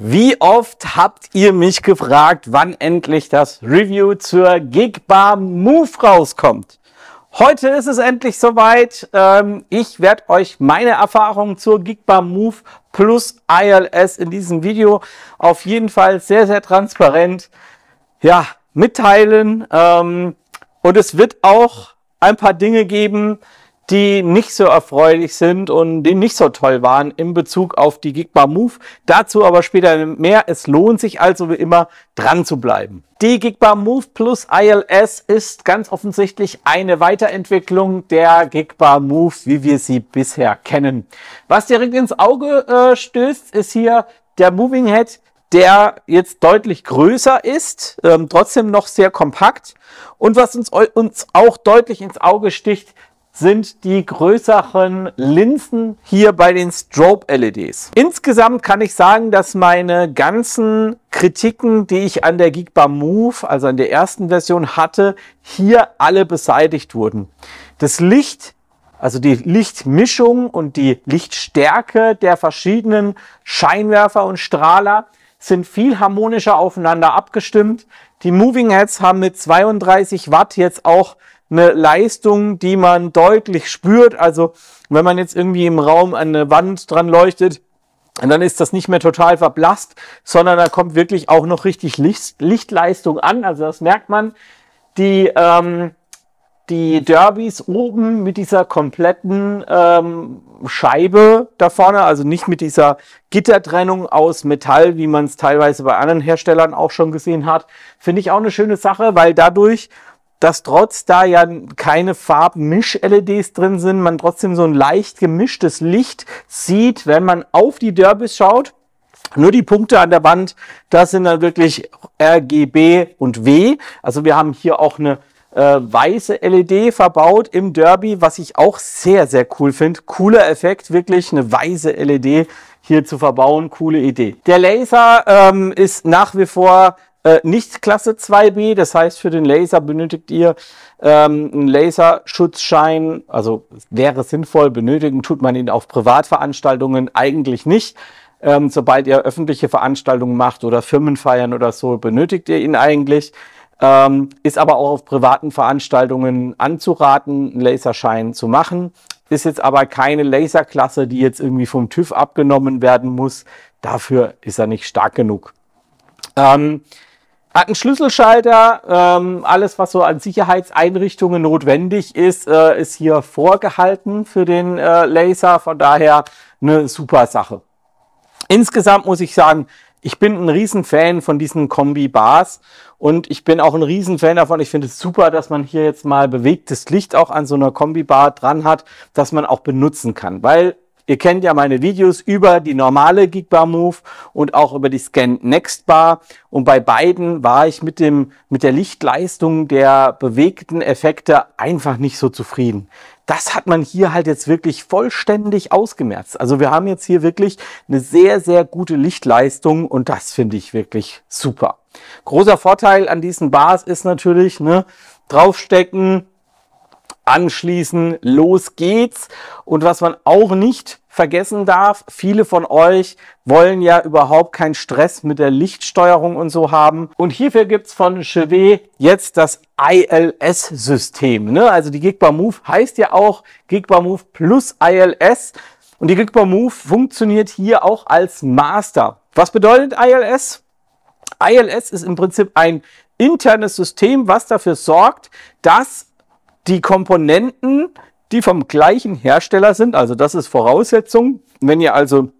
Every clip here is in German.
Wie oft habt ihr mich gefragt, wann endlich das Review zur Gigbar Move rauskommt? Heute ist es endlich soweit. Ähm, ich werde euch meine Erfahrungen zur Gigbar Move plus ILS in diesem Video auf jeden Fall sehr, sehr transparent ja, mitteilen. Ähm, und es wird auch ein paar Dinge geben, die nicht so erfreulich sind und die nicht so toll waren in Bezug auf die Gigma Move. Dazu aber später mehr. Es lohnt sich also wie immer dran zu bleiben. Die Gigba Move Plus ILS ist ganz offensichtlich eine Weiterentwicklung der Gigba Move, wie wir sie bisher kennen. Was direkt ins Auge äh, stößt, ist hier der Moving Head, der jetzt deutlich größer ist, ähm, trotzdem noch sehr kompakt. Und was uns, uns auch deutlich ins Auge sticht, sind die größeren Linsen hier bei den Strobe LEDs. Insgesamt kann ich sagen, dass meine ganzen Kritiken, die ich an der Geekbar Move, also an der ersten Version hatte, hier alle beseitigt wurden. Das Licht also die Lichtmischung und die Lichtstärke der verschiedenen Scheinwerfer und Strahler sind viel harmonischer aufeinander abgestimmt. Die Moving Heads haben mit 32 Watt jetzt auch eine Leistung, die man deutlich spürt. Also wenn man jetzt irgendwie im Raum an eine Wand dran leuchtet, dann ist das nicht mehr total verblasst, sondern da kommt wirklich auch noch richtig Licht, Lichtleistung an. Also das merkt man. Die, ähm, die Derbys oben mit dieser kompletten ähm, Scheibe da vorne, also nicht mit dieser Gittertrennung aus Metall, wie man es teilweise bei anderen Herstellern auch schon gesehen hat, finde ich auch eine schöne Sache, weil dadurch dass trotz da ja keine Farbmisch-LEDs drin sind, man trotzdem so ein leicht gemischtes Licht sieht, wenn man auf die Derbys schaut. Nur die Punkte an der Wand, das sind dann wirklich RGB und W. Also wir haben hier auch eine äh, weiße LED verbaut im Derby, was ich auch sehr, sehr cool finde. Cooler Effekt, wirklich eine weiße LED hier zu verbauen. Coole Idee. Der Laser ähm, ist nach wie vor äh, nicht Klasse 2b. Das heißt, für den Laser benötigt ihr ähm, einen Laserschutzschein. Also wäre sinnvoll, benötigen tut man ihn auf Privatveranstaltungen eigentlich nicht. Ähm, sobald ihr öffentliche Veranstaltungen macht oder Firmenfeiern oder so, benötigt ihr ihn eigentlich. Ähm, ist aber auch auf privaten Veranstaltungen anzuraten, einen Laserschein zu machen. Ist jetzt aber keine Laserklasse, die jetzt irgendwie vom TÜV abgenommen werden muss. Dafür ist er nicht stark genug. Ähm, hat einen Schlüsselschalter, ähm, alles was so an Sicherheitseinrichtungen notwendig ist, äh, ist hier vorgehalten für den äh, Laser, von daher eine super Sache. Insgesamt muss ich sagen, ich bin ein Riesenfan von diesen Kombi-Bars und ich bin auch ein Riesenfan davon. Ich finde es super, dass man hier jetzt mal bewegtes Licht auch an so einer Kombi-Bar dran hat, dass man auch benutzen kann, weil Ihr kennt ja meine Videos über die normale Geekbar Move und auch über die Scan Next Bar. Und bei beiden war ich mit dem, mit der Lichtleistung der bewegten Effekte einfach nicht so zufrieden. Das hat man hier halt jetzt wirklich vollständig ausgemerzt. Also wir haben jetzt hier wirklich eine sehr, sehr gute Lichtleistung und das finde ich wirklich super. Großer Vorteil an diesen Bars ist natürlich, ne, draufstecken, anschließen. Los geht's. Und was man auch nicht vergessen darf, viele von euch wollen ja überhaupt keinen Stress mit der Lichtsteuerung und so haben. Und hierfür gibt's von Chevet jetzt das ILS-System. Ne? Also die Gigbar Move heißt ja auch Gigbar Move plus ILS. Und die Gigbar Move funktioniert hier auch als Master. Was bedeutet ILS? ILS ist im Prinzip ein internes System, was dafür sorgt, dass die Komponenten, die vom gleichen Hersteller sind. Also das ist Voraussetzung. Wenn ihr also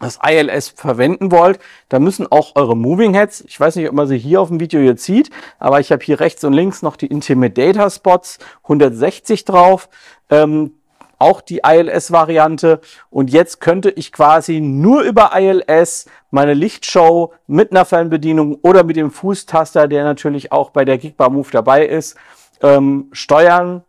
das ILS verwenden wollt, dann müssen auch eure Moving Heads, ich weiß nicht, ob man sie hier auf dem Video jetzt sieht, aber ich habe hier rechts und links noch die Intimidator Spots 160 drauf, ähm, auch die ILS-Variante. Und jetzt könnte ich quasi nur über ILS meine Lichtshow mit einer Fernbedienung oder mit dem Fußtaster, der natürlich auch bei der Gigbar Move dabei ist, ähm, Steuern,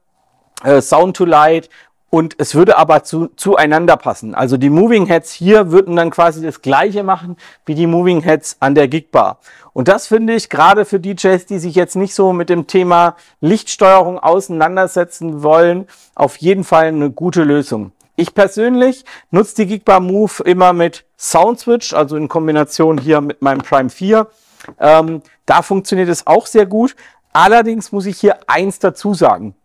äh, Sound to Light und es würde aber zu, zueinander passen. Also die Moving Heads hier würden dann quasi das gleiche machen wie die Moving Heads an der Gigbar. Und das finde ich gerade für DJs, die sich jetzt nicht so mit dem Thema Lichtsteuerung auseinandersetzen wollen, auf jeden Fall eine gute Lösung. Ich persönlich nutze die Gigbar Move immer mit Sound Switch, also in Kombination hier mit meinem Prime 4. Ähm, da funktioniert es auch sehr gut, Allerdings muss ich hier eins dazu sagen.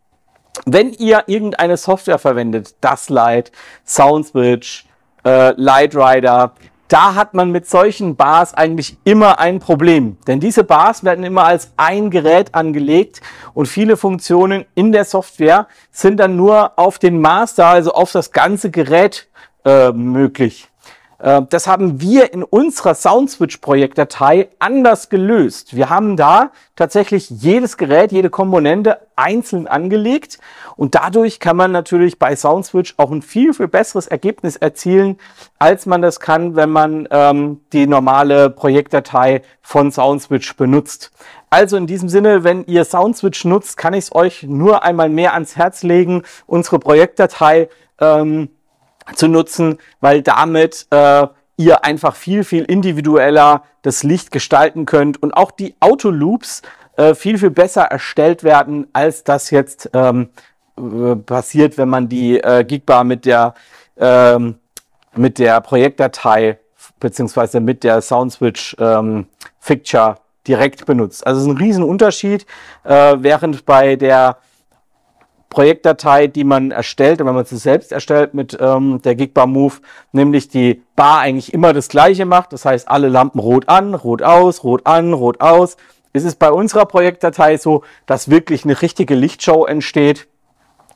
Wenn ihr irgendeine Software verwendet, das Light, SoundSwitch, äh, LightRider, da hat man mit solchen Bars eigentlich immer ein Problem. Denn diese Bars werden immer als ein Gerät angelegt und viele Funktionen in der Software sind dann nur auf den Master, also auf das ganze Gerät äh, möglich. Äh, das haben wir in unserer Soundswitch-Projektdatei anders gelöst. Wir haben da tatsächlich jedes Gerät, jede Komponente einzeln angelegt und dadurch kann man natürlich bei Soundswitch auch ein viel, viel besseres Ergebnis erzielen, als man das kann, wenn man ähm, die normale Projektdatei von Soundswitch benutzt. Also in diesem Sinne, wenn ihr Soundswitch nutzt, kann ich es euch nur einmal mehr ans Herz legen, unsere Projektdatei ähm, zu nutzen, weil damit äh, ihr einfach viel, viel individueller das Licht gestalten könnt und auch die Autoloops äh, viel, viel besser erstellt werden, als das jetzt ähm, äh, passiert, wenn man die äh, Gigbar mit der, ähm, mit der Projektdatei beziehungsweise mit der Soundswitch ähm, Fixture direkt benutzt. Also es ist ein Riesenunterschied, äh, während bei der Projektdatei, die man erstellt, wenn man sie selbst erstellt mit ähm, der Gigbar Move, nämlich die Bar eigentlich immer das gleiche macht. Das heißt, alle Lampen rot an, rot aus, rot an, rot aus. Ist Es bei unserer Projektdatei so, dass wirklich eine richtige Lichtshow entsteht.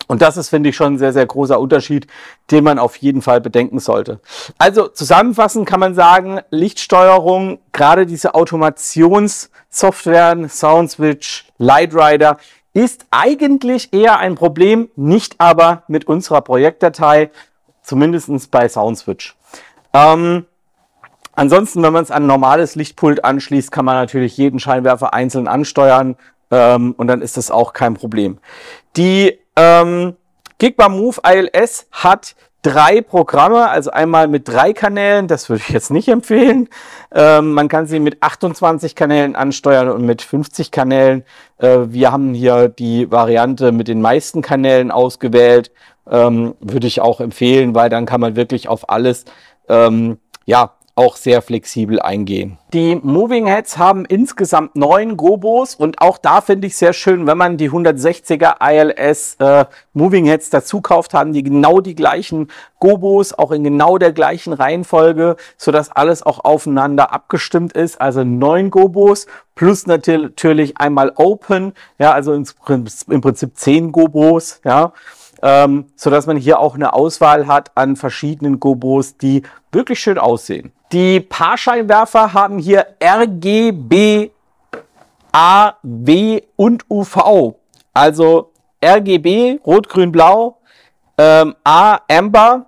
Und das ist, finde ich, schon ein sehr, sehr großer Unterschied, den man auf jeden Fall bedenken sollte. Also zusammenfassend kann man sagen, Lichtsteuerung, gerade diese Automationssoftwaren, Soundswitch, Lightrider, ist eigentlich eher ein Problem, nicht aber mit unserer Projektdatei, zumindestens bei SoundSwitch. Ähm, ansonsten, wenn man es an ein normales Lichtpult anschließt, kann man natürlich jeden Scheinwerfer einzeln ansteuern ähm, und dann ist das auch kein Problem. Die ähm, Gigba Move ILS hat drei Programme, also einmal mit drei Kanälen, das würde ich jetzt nicht empfehlen. Ähm, man kann sie mit 28 Kanälen ansteuern und mit 50 Kanälen. Äh, wir haben hier die Variante mit den meisten Kanälen ausgewählt. Ähm, würde ich auch empfehlen, weil dann kann man wirklich auf alles ähm, ja, auch sehr flexibel eingehen. Die Moving Heads haben insgesamt neun Gobos und auch da finde ich sehr schön, wenn man die 160er ILS äh, Moving Heads dazu kauft, haben die genau die gleichen Gobos, auch in genau der gleichen Reihenfolge, sodass alles auch aufeinander abgestimmt ist. Also neun Gobos plus natürlich einmal Open, ja, also im Prinzip zehn Gobos, ja ähm, sodass man hier auch eine Auswahl hat an verschiedenen Gobos, die wirklich schön aussehen. Die Paarscheinwerfer haben hier RGB, A, W und UV. Also RGB, Rot, Grün, Blau, ähm, A, Amber,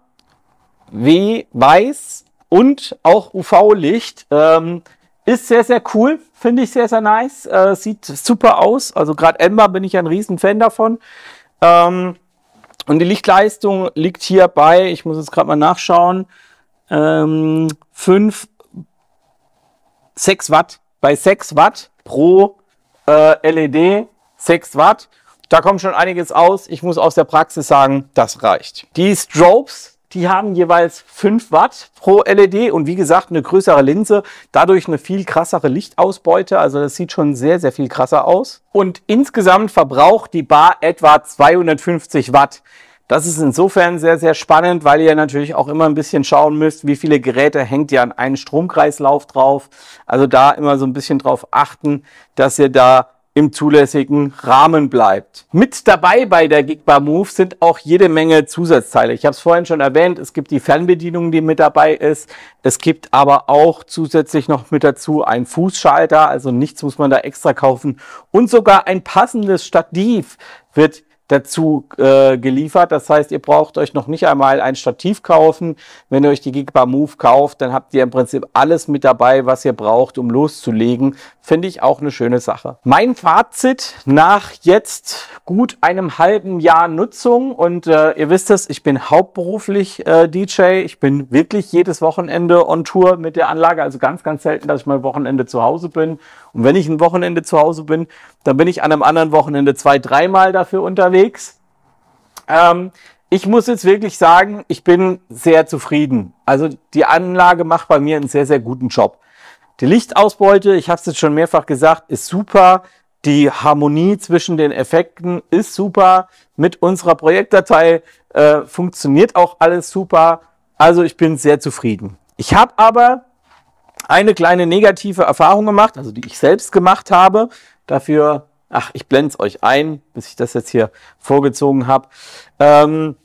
W, Weiß und auch UV-Licht. Ähm, ist sehr, sehr cool. Finde ich sehr, sehr nice. Äh, sieht super aus. Also gerade Amber bin ich ein riesen Fan davon. Ähm, und die Lichtleistung liegt hier bei, ich muss jetzt gerade mal nachschauen, ähm, 5, 6 Watt. Bei 6 Watt pro äh, LED, 6 Watt. Da kommt schon einiges aus. Ich muss aus der Praxis sagen, das reicht. Die Strobes die haben jeweils 5 Watt pro LED und wie gesagt eine größere Linse, dadurch eine viel krassere Lichtausbeute. Also das sieht schon sehr, sehr viel krasser aus. Und insgesamt verbraucht die Bar etwa 250 Watt. Das ist insofern sehr, sehr spannend, weil ihr natürlich auch immer ein bisschen schauen müsst, wie viele Geräte hängt ihr an einen Stromkreislauf drauf. Also da immer so ein bisschen drauf achten, dass ihr da im zulässigen Rahmen bleibt. Mit dabei bei der Gigbar Move sind auch jede Menge Zusatzteile. Ich habe es vorhin schon erwähnt, es gibt die Fernbedienung, die mit dabei ist. Es gibt aber auch zusätzlich noch mit dazu einen Fußschalter, also nichts muss man da extra kaufen. Und sogar ein passendes Stativ wird dazu äh, geliefert. Das heißt, ihr braucht euch noch nicht einmal ein Stativ kaufen. Wenn ihr euch die Gigbar Move kauft, dann habt ihr im Prinzip alles mit dabei, was ihr braucht, um loszulegen. Finde ich auch eine schöne Sache. Mein Fazit nach jetzt gut einem halben Jahr Nutzung und äh, ihr wisst es, ich bin hauptberuflich äh, DJ. Ich bin wirklich jedes Wochenende on Tour mit der Anlage. Also ganz, ganz selten, dass ich mal Wochenende zu Hause bin. Und wenn ich ein Wochenende zu Hause bin, dann bin ich an einem anderen Wochenende zwei, dreimal dafür unterwegs. Ähm, ich muss jetzt wirklich sagen, ich bin sehr zufrieden. Also die Anlage macht bei mir einen sehr, sehr guten Job. Die Lichtausbeute, ich habe es jetzt schon mehrfach gesagt, ist super. Die Harmonie zwischen den Effekten ist super. Mit unserer Projektdatei äh, funktioniert auch alles super. Also ich bin sehr zufrieden. Ich habe aber eine kleine negative Erfahrung gemacht, also die ich selbst gemacht habe. Dafür, ach, ich blende es euch ein, bis ich das jetzt hier vorgezogen habe. Ähm,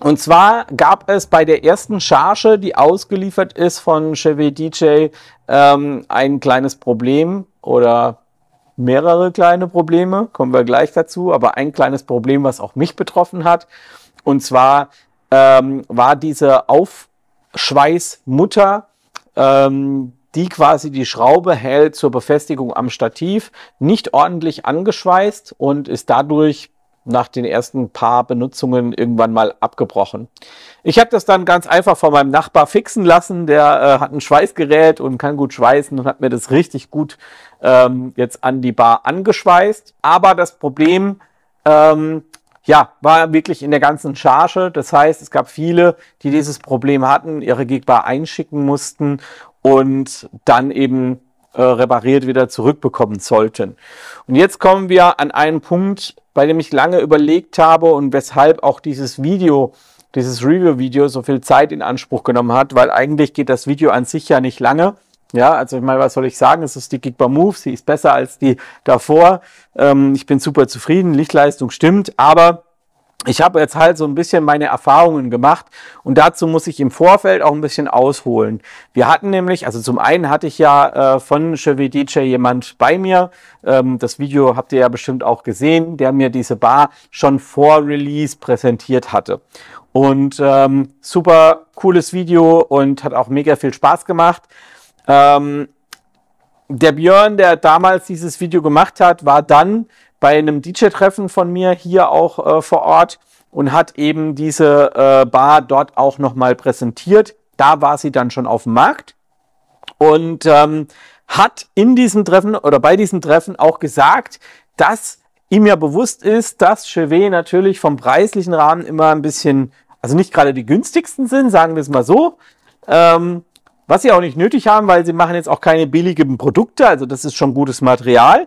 und zwar gab es bei der ersten Charge, die ausgeliefert ist von Chevy DJ, ähm, ein kleines Problem oder mehrere kleine Probleme, kommen wir gleich dazu, aber ein kleines Problem, was auch mich betroffen hat. Und zwar ähm, war diese Aufschweißmutter, ähm, die quasi die Schraube hält zur Befestigung am Stativ, nicht ordentlich angeschweißt und ist dadurch nach den ersten paar Benutzungen irgendwann mal abgebrochen. Ich habe das dann ganz einfach von meinem Nachbar fixen lassen. Der äh, hat ein Schweißgerät und kann gut schweißen und hat mir das richtig gut ähm, jetzt an die Bar angeschweißt. Aber das Problem ähm, ja, war wirklich in der ganzen Charge. Das heißt, es gab viele, die dieses Problem hatten, ihre Gigbar einschicken mussten und dann eben äh, repariert wieder zurückbekommen sollten. Und jetzt kommen wir an einen Punkt, weil ich mich lange überlegt habe und weshalb auch dieses Video, dieses Review-Video so viel Zeit in Anspruch genommen hat, weil eigentlich geht das Video an sich ja nicht lange. Ja, also ich meine, was soll ich sagen? Es ist die Gigba Move, sie ist besser als die davor. Ähm, ich bin super zufrieden, Lichtleistung stimmt, aber ich habe jetzt halt so ein bisschen meine Erfahrungen gemacht und dazu muss ich im Vorfeld auch ein bisschen ausholen. Wir hatten nämlich, also zum einen hatte ich ja äh, von Chevy DJ jemand bei mir. Ähm, das Video habt ihr ja bestimmt auch gesehen, der mir diese Bar schon vor Release präsentiert hatte. Und ähm, super cooles Video und hat auch mega viel Spaß gemacht. Ähm, der Björn, der damals dieses Video gemacht hat, war dann bei einem DJ-Treffen von mir hier auch äh, vor Ort und hat eben diese äh, Bar dort auch nochmal präsentiert. Da war sie dann schon auf dem Markt und ähm, hat in diesem Treffen oder bei diesem Treffen auch gesagt, dass ihm ja bewusst ist, dass Chevet natürlich vom preislichen Rahmen immer ein bisschen, also nicht gerade die günstigsten sind, sagen wir es mal so. Ähm, was sie auch nicht nötig haben, weil sie machen jetzt auch keine billigen Produkte, also das ist schon gutes Material.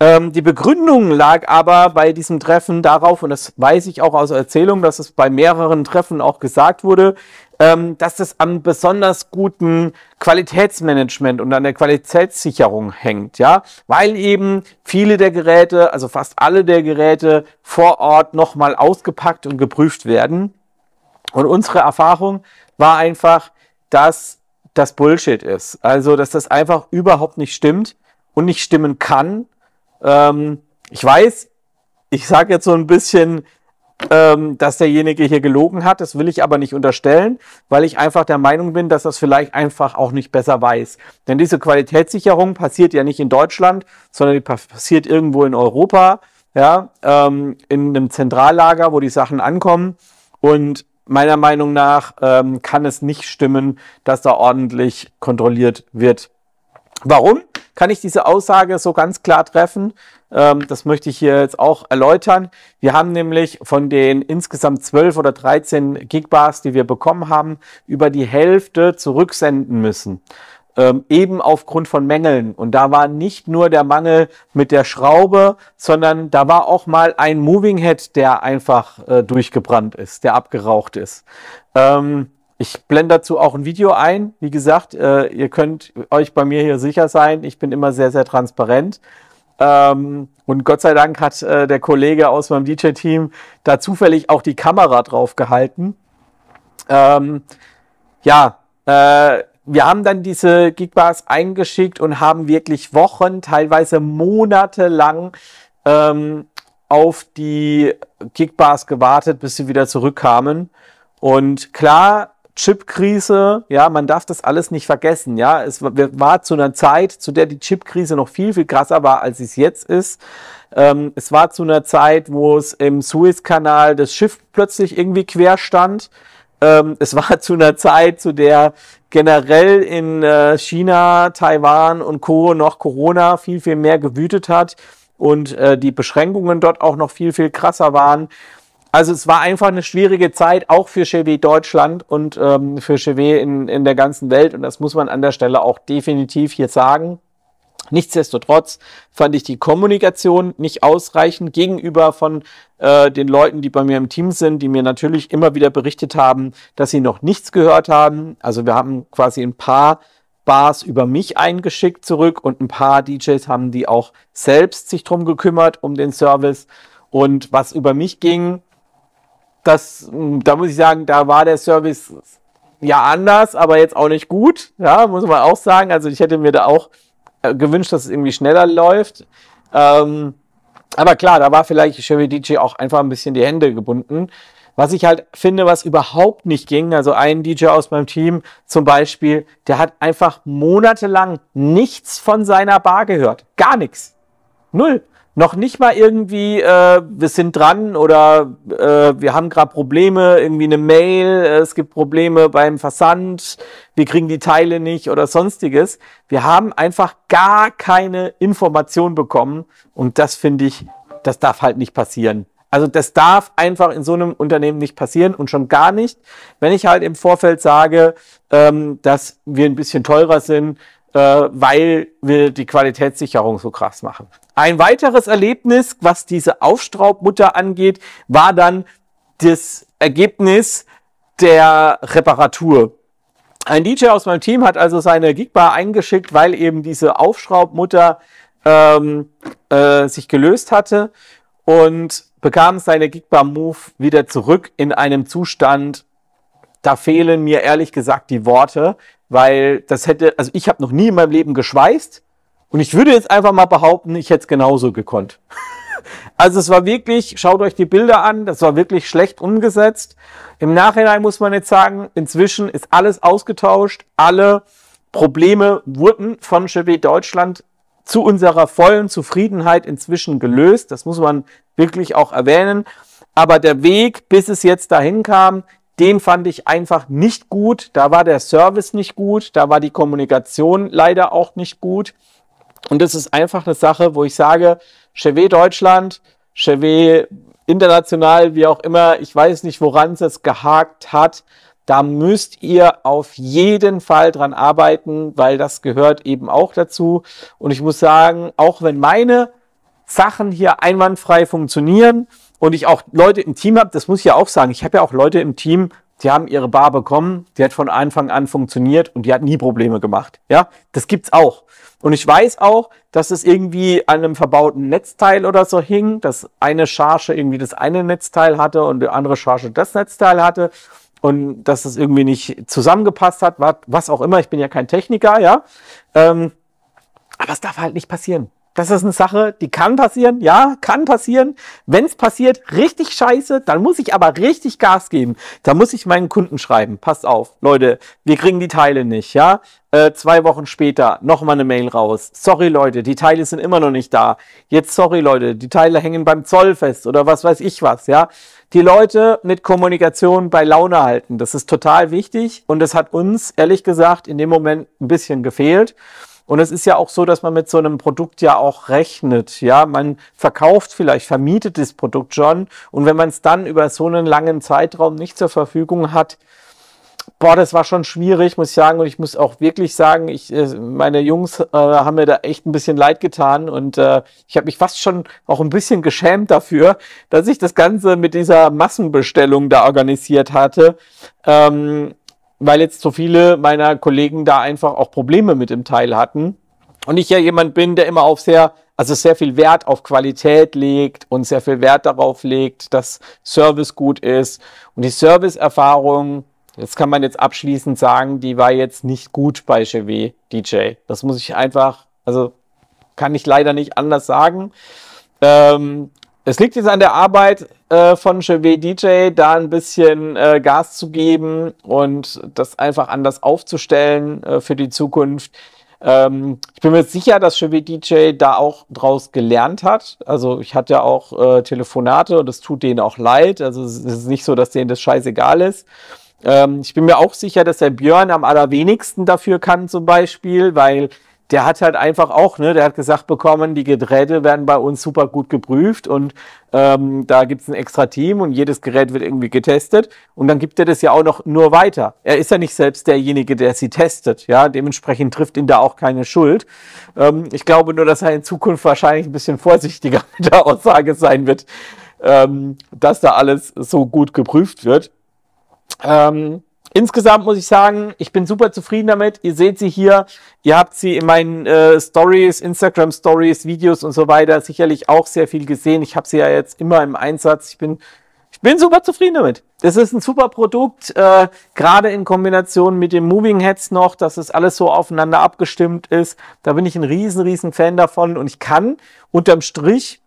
Ähm, die Begründung lag aber bei diesem Treffen darauf, und das weiß ich auch aus Erzählung, dass es bei mehreren Treffen auch gesagt wurde, ähm, dass es am besonders guten Qualitätsmanagement und an der Qualitätssicherung hängt, ja, weil eben viele der Geräte, also fast alle der Geräte vor Ort nochmal ausgepackt und geprüft werden. Und unsere Erfahrung war einfach, dass das Bullshit ist. Also, dass das einfach überhaupt nicht stimmt und nicht stimmen kann ähm, ich weiß, ich sage jetzt so ein bisschen, ähm, dass derjenige hier gelogen hat. Das will ich aber nicht unterstellen, weil ich einfach der Meinung bin, dass das vielleicht einfach auch nicht besser weiß. Denn diese Qualitätssicherung passiert ja nicht in Deutschland, sondern die passiert irgendwo in Europa, ja, ähm, in einem Zentrallager, wo die Sachen ankommen. Und meiner Meinung nach ähm, kann es nicht stimmen, dass da ordentlich kontrolliert wird. Warum kann ich diese Aussage so ganz klar treffen? Ähm, das möchte ich hier jetzt auch erläutern. Wir haben nämlich von den insgesamt 12 oder 13 Gigbars, die wir bekommen haben, über die Hälfte zurücksenden müssen. Ähm, eben aufgrund von Mängeln. Und da war nicht nur der Mangel mit der Schraube, sondern da war auch mal ein Moving Head, der einfach äh, durchgebrannt ist, der abgeraucht ist. Ähm, ich blende dazu auch ein Video ein. Wie gesagt, äh, ihr könnt euch bei mir hier sicher sein. Ich bin immer sehr, sehr transparent. Ähm, und Gott sei Dank hat äh, der Kollege aus meinem DJ-Team da zufällig auch die Kamera drauf gehalten. Ähm, ja, äh, wir haben dann diese Gigbars eingeschickt und haben wirklich Wochen, teilweise Monate lang ähm, auf die Gigbars gewartet, bis sie wieder zurückkamen. Und klar Chipkrise, ja, man darf das alles nicht vergessen, ja. Es war zu einer Zeit, zu der die Chipkrise noch viel, viel krasser war, als es jetzt ist. Ähm, es war zu einer Zeit, wo es im Suezkanal das Schiff plötzlich irgendwie quer stand. Ähm, es war zu einer Zeit, zu der generell in äh, China, Taiwan und Co. noch Corona viel, viel mehr gewütet hat und äh, die Beschränkungen dort auch noch viel, viel krasser waren also es war einfach eine schwierige Zeit, auch für Chevy Deutschland und ähm, für Chevy in, in der ganzen Welt. Und das muss man an der Stelle auch definitiv hier sagen. Nichtsdestotrotz fand ich die Kommunikation nicht ausreichend gegenüber von äh, den Leuten, die bei mir im Team sind, die mir natürlich immer wieder berichtet haben, dass sie noch nichts gehört haben. Also wir haben quasi ein paar Bars über mich eingeschickt zurück und ein paar DJs haben die auch selbst sich drum gekümmert um den Service. Und was über mich ging, das, mm, da muss ich sagen, da war der Service ja anders, aber jetzt auch nicht gut. Ja, muss man auch sagen. Also ich hätte mir da auch äh, gewünscht, dass es irgendwie schneller läuft. Ähm, aber klar, da war vielleicht Chevy DJ auch einfach ein bisschen die Hände gebunden. Was ich halt finde, was überhaupt nicht ging, also ein DJ aus meinem Team zum Beispiel, der hat einfach monatelang nichts von seiner Bar gehört. Gar nichts. Null noch nicht mal irgendwie, äh, wir sind dran oder äh, wir haben gerade Probleme, irgendwie eine Mail, äh, es gibt Probleme beim Versand, wir kriegen die Teile nicht oder sonstiges. Wir haben einfach gar keine Information bekommen und das finde ich, das darf halt nicht passieren. Also das darf einfach in so einem Unternehmen nicht passieren und schon gar nicht, wenn ich halt im Vorfeld sage, ähm, dass wir ein bisschen teurer sind, äh, weil wir die Qualitätssicherung so krass machen. Ein weiteres Erlebnis, was diese Aufstraubmutter angeht, war dann das Ergebnis der Reparatur. Ein DJ aus meinem Team hat also seine Gigbar eingeschickt, weil eben diese Aufschraubmutter ähm, äh, sich gelöst hatte und bekam seine Gigbar Move wieder zurück in einem Zustand, da fehlen mir ehrlich gesagt die Worte, weil das hätte, also ich habe noch nie in meinem Leben geschweißt und ich würde jetzt einfach mal behaupten, ich hätte es genauso gekonnt. also es war wirklich, schaut euch die Bilder an, das war wirklich schlecht umgesetzt. Im Nachhinein muss man jetzt sagen, inzwischen ist alles ausgetauscht, alle Probleme wurden von Chevy Deutschland zu unserer vollen Zufriedenheit inzwischen gelöst. Das muss man wirklich auch erwähnen. Aber der Weg, bis es jetzt dahin kam, den fand ich einfach nicht gut. Da war der Service nicht gut, da war die Kommunikation leider auch nicht gut. Und das ist einfach eine Sache, wo ich sage, Chevy Deutschland, Chevy international, wie auch immer, ich weiß nicht, woran es gehakt hat. Da müsst ihr auf jeden Fall dran arbeiten, weil das gehört eben auch dazu. Und ich muss sagen, auch wenn meine Sachen hier einwandfrei funktionieren, und ich auch Leute im Team habe, das muss ich ja auch sagen, ich habe ja auch Leute im Team, die haben ihre Bar bekommen, die hat von Anfang an funktioniert und die hat nie Probleme gemacht. Ja, das gibt's auch. Und ich weiß auch, dass es irgendwie an einem verbauten Netzteil oder so hing, dass eine Charge irgendwie das eine Netzteil hatte und die andere Charge das Netzteil hatte und dass das irgendwie nicht zusammengepasst hat, was auch immer. Ich bin ja kein Techniker, ja. Ähm, aber es darf halt nicht passieren. Das ist eine Sache, die kann passieren, ja, kann passieren. Wenn es passiert, richtig scheiße, dann muss ich aber richtig Gas geben. Da muss ich meinen Kunden schreiben. Passt auf, Leute, wir kriegen die Teile nicht, ja. Äh, zwei Wochen später nochmal eine Mail raus. Sorry, Leute, die Teile sind immer noch nicht da. Jetzt, sorry, Leute, die Teile hängen beim Zoll fest oder was weiß ich was, ja. Die Leute mit Kommunikation bei Laune halten, das ist total wichtig und das hat uns, ehrlich gesagt, in dem Moment ein bisschen gefehlt. Und es ist ja auch so, dass man mit so einem Produkt ja auch rechnet. Ja, man verkauft vielleicht, vermietet das Produkt schon. Und wenn man es dann über so einen langen Zeitraum nicht zur Verfügung hat, boah, das war schon schwierig, muss ich sagen. Und ich muss auch wirklich sagen, ich, äh, meine Jungs äh, haben mir da echt ein bisschen leid getan. Und äh, ich habe mich fast schon auch ein bisschen geschämt dafür, dass ich das Ganze mit dieser Massenbestellung da organisiert hatte. Ähm, weil jetzt so viele meiner Kollegen da einfach auch Probleme mit dem Teil hatten. Und ich ja jemand bin, der immer auf sehr, also sehr viel Wert auf Qualität legt und sehr viel Wert darauf legt, dass Service gut ist. Und die Serviceerfahrung, das kann man jetzt abschließend sagen, die war jetzt nicht gut bei Chevy DJ. Das muss ich einfach, also kann ich leider nicht anders sagen. Ähm, es liegt jetzt an der Arbeit äh, von Chevet DJ, da ein bisschen äh, Gas zu geben und das einfach anders aufzustellen äh, für die Zukunft. Ähm, ich bin mir sicher, dass Chevet DJ da auch draus gelernt hat. Also ich hatte ja auch äh, Telefonate und es tut denen auch leid. Also es ist nicht so, dass denen das scheißegal ist. Ähm, ich bin mir auch sicher, dass der Björn am allerwenigsten dafür kann zum Beispiel, weil der hat halt einfach auch, ne, der hat gesagt bekommen, die Geräte werden bei uns super gut geprüft und ähm, da gibt's ein extra Team und jedes Gerät wird irgendwie getestet und dann gibt er das ja auch noch nur weiter. Er ist ja nicht selbst derjenige, der sie testet, ja, dementsprechend trifft ihn da auch keine Schuld. Ähm, ich glaube nur, dass er in Zukunft wahrscheinlich ein bisschen vorsichtiger mit der Aussage sein wird, ähm, dass da alles so gut geprüft wird. Ähm, insgesamt muss ich sagen, ich bin super zufrieden damit. Ihr seht sie hier, ihr habt sie in meinen äh, Stories, Instagram Stories, Videos und so weiter sicherlich auch sehr viel gesehen. Ich habe sie ja jetzt immer im Einsatz. Ich bin ich bin super zufrieden damit. Das ist ein super Produkt, äh, gerade in Kombination mit den Moving Heads noch, dass es das alles so aufeinander abgestimmt ist. Da bin ich ein riesen, riesen Fan davon und ich kann unterm Strich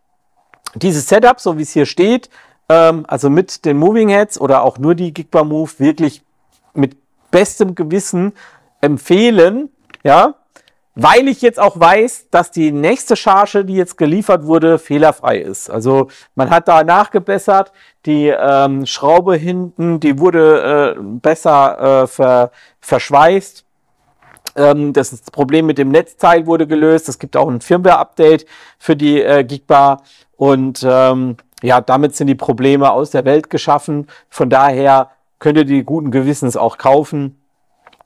dieses Setup, so wie es hier steht, ähm, also mit den Moving Heads oder auch nur die Gigba Move wirklich mit bestem Gewissen empfehlen, ja, weil ich jetzt auch weiß, dass die nächste Charge, die jetzt geliefert wurde, fehlerfrei ist. Also man hat da nachgebessert, die ähm, Schraube hinten, die wurde äh, besser äh, ver verschweißt. Ähm, das, Problem mit dem Netzteil wurde gelöst. Es gibt auch ein Firmware-Update für die äh, Geekbar. und ähm, ja, damit sind die Probleme aus der Welt geschaffen. Von daher könnt ihr die guten Gewissens auch kaufen.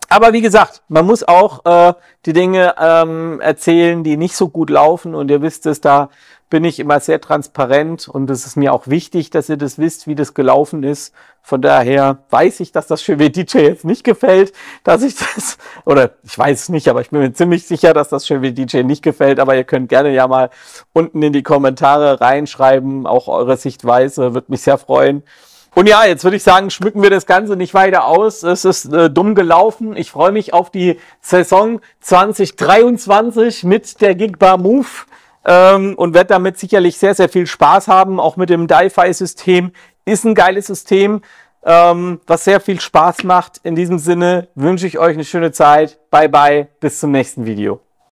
Aber wie gesagt, man muss auch äh, die Dinge ähm, erzählen, die nicht so gut laufen. Und ihr wisst es, da bin ich immer sehr transparent und es ist mir auch wichtig, dass ihr das wisst, wie das gelaufen ist. Von daher weiß ich, dass das Chevedice jetzt nicht gefällt, dass ich das, oder ich weiß es nicht, aber ich bin mir ziemlich sicher, dass das Chevedice nicht gefällt, aber ihr könnt gerne ja mal unten in die Kommentare reinschreiben, auch eure Sichtweise, würde mich sehr freuen. Und ja, jetzt würde ich sagen, schmücken wir das Ganze nicht weiter aus. Es ist äh, dumm gelaufen. Ich freue mich auf die Saison 2023 mit der Gigbar Move ähm, und werde damit sicherlich sehr, sehr viel Spaß haben. Auch mit dem DiFi-System ist ein geiles System, ähm, was sehr viel Spaß macht. In diesem Sinne wünsche ich euch eine schöne Zeit. Bye bye, bis zum nächsten Video.